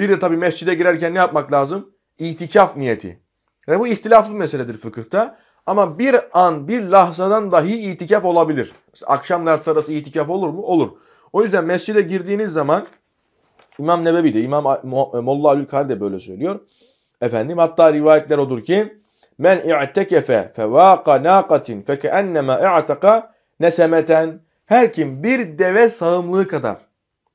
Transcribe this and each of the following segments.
Bir de tabii mescide girerken ne yapmak lazım? İtikaf niyeti. Yani bu ihtilaflı meseledir fıkıhta. Ama bir an, bir lahzadan dahi itikaf olabilir. Mesela akşam yatsı arası itikaf olur mu? Olur. O yüzden mescide girdiğiniz zaman İmam Nebevi de, İmam e, Molla Abdülkadir de böyle söylüyor. Efendim hatta rivayetler odur ki Men i'tekefe fevâka nâkatin fekeennemâ i'taka nesemeten Her kim bir deve sağımlığı kadar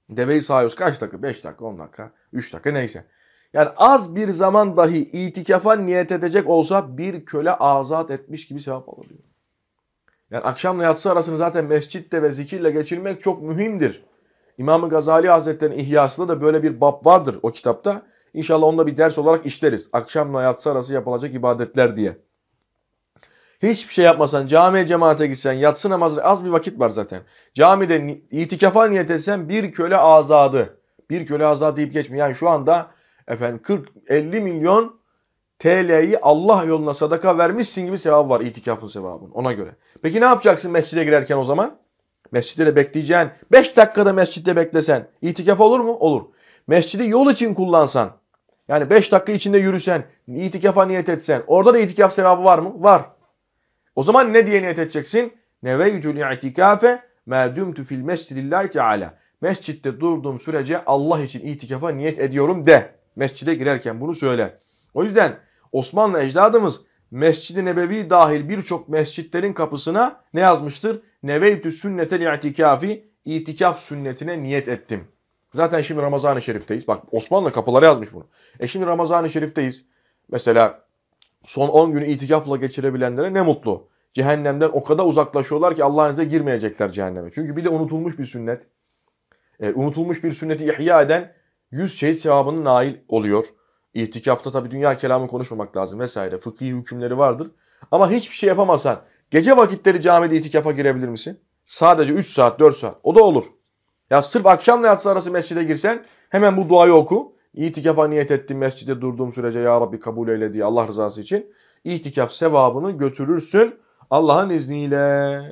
Deveyi sağıyoruz kaç dakika? 5 dakika, 10 dakika, 3 dakika neyse. Yani az bir zaman dahi itikafa niyet edecek olsa bir köle azat etmiş gibi sevap alıyor. Yani akşamla yatsı arasını zaten mescitte ve zikirle geçirmek çok mühimdir. imam Gazali Hazretleri'nin İhyası'nda da böyle bir bab vardır o kitapta. İnşallah onda bir ders olarak işleriz. Akşamla yatsı arası yapılacak ibadetler diye. Hiçbir şey yapmasan, camiye cemaate gitsen, yatsı namazı az bir vakit var zaten. Camide itikafa niyet etsen bir köle azadı. Bir köle azad deyip geçme. Yani şu anda efendim 40-50 milyon TL'yi Allah yoluna sadaka vermişsin gibi sevabı var itikafın sevabının ona göre. Peki ne yapacaksın mescide girerken o zaman? Mescide de bekleyeceksin. 5 dakikada mescitte beklesen itikaf olur mu? Olur. Mescidi yol için kullansan yani 5 dakika içinde yürüsen, itikafa niyet etsen orada da itikaf sevabı var mı? Var. O zaman ne diye niyet edeceksin? Neveytül i'tikafe ma dumtu fil mescidillahi teala. Mescitte durduğum sürece Allah için itikafa niyet ediyorum de. Mescide girerken bunu söyle. O yüzden Osmanlı ecdadımız Mescid-i Nebevi dahil birçok mescitlerin kapısına ne yazmıştır? Neveytü sünnetel itikafi, itikaf sünnetine niyet ettim. Zaten şimdi Ramazan-ı Şerif'teyiz. Bak Osmanlı kapıları yazmış bunu. E şimdi Ramazan-ı Şerif'teyiz. Mesela son 10 günü itikafla geçirebilenlere ne mutlu. Cehennemden o kadar uzaklaşıyorlar ki Allah'ın izniyle girmeyecekler cehenneme. Çünkü bir de unutulmuş bir sünnet. E, unutulmuş bir sünneti ihya eden 100 şey sevabını nail oluyor. İtikafta tabi dünya kelamı konuşmamak lazım vesaire. Fıkhi hükümleri vardır. Ama hiçbir şey yapamasan, gece vakitleri camide itikafa girebilir misin? Sadece 3 saat 4 saat o da olur. Ya sırf akşamla yatsı arası mescide girsen hemen bu duayı oku. İtikafa niyet ettim mescide durduğum sürece ya Rabbi kabul eyle diye Allah rızası için itikaf sevabını götürürsün Allah'ın izniyle.